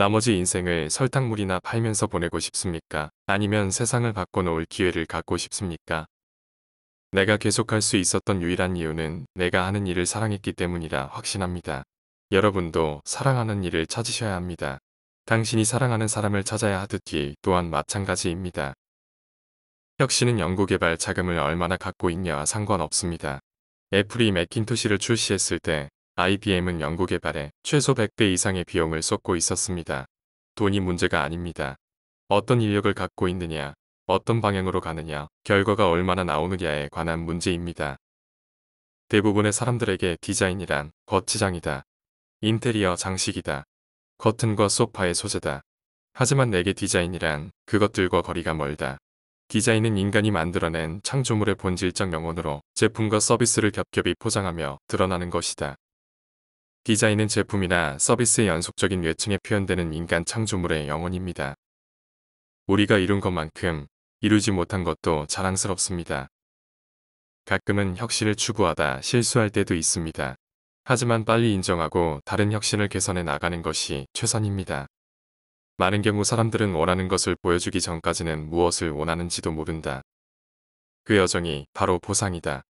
나머지 인생을 설탕물이나 팔면서 보내고 싶습니까? 아니면 세상을 바꿔놓을 기회를 갖고 싶습니까? 내가 계속할 수 있었던 유일한 이유는 내가 하는 일을 사랑했기 때문이라 확신합니다. 여러분도 사랑하는 일을 찾으셔야 합니다. 당신이 사랑하는 사람을 찾아야 하듯이 또한 마찬가지입니다. 혁신은 연구개발 자금을 얼마나 갖고 있냐와 상관없습니다. 애플이 맥킨토시를 출시했을 때 IBM은 연구 개발에 최소 100배 이상의 비용을 쏟고 있었습니다. 돈이 문제가 아닙니다. 어떤 인력을 갖고 있느냐, 어떤 방향으로 가느냐, 결과가 얼마나 나오느냐에 관한 문제입니다. 대부분의 사람들에게 디자인이란 거치장이다. 인테리어 장식이다. 커튼과 소파의 소재다. 하지만 내게 디자인이란 그것들과 거리가 멀다. 디자인은 인간이 만들어낸 창조물의 본질적 영혼으로 제품과 서비스를 겹겹이 포장하며 드러나는 것이다. 디자인은 제품이나 서비스의 연속적인 외층에 표현되는 인간 창조물의 영혼입니다. 우리가 이룬 것만큼 이루지 못한 것도 자랑스럽습니다. 가끔은 혁신을 추구하다 실수할 때도 있습니다. 하지만 빨리 인정하고 다른 혁신을 개선해 나가는 것이 최선입니다. 많은 경우 사람들은 원하는 것을 보여주기 전까지는 무엇을 원하는지도 모른다. 그 여정이 바로 보상이다.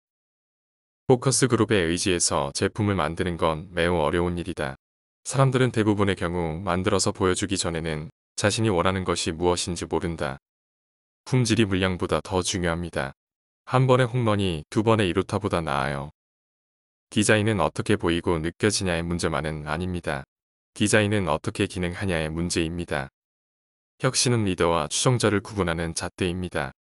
포커스 그룹의의지에서 제품을 만드는 건 매우 어려운 일이다. 사람들은 대부분의 경우 만들어서 보여주기 전에는 자신이 원하는 것이 무엇인지 모른다. 품질이 물량보다 더 중요합니다. 한 번의 홈런이 두 번의 이루타보다 나아요. 디자인은 어떻게 보이고 느껴지냐의 문제만은 아닙니다. 디자인은 어떻게 기능하냐의 문제입니다. 혁신은 리더와 추종자를 구분하는 잣대입니다.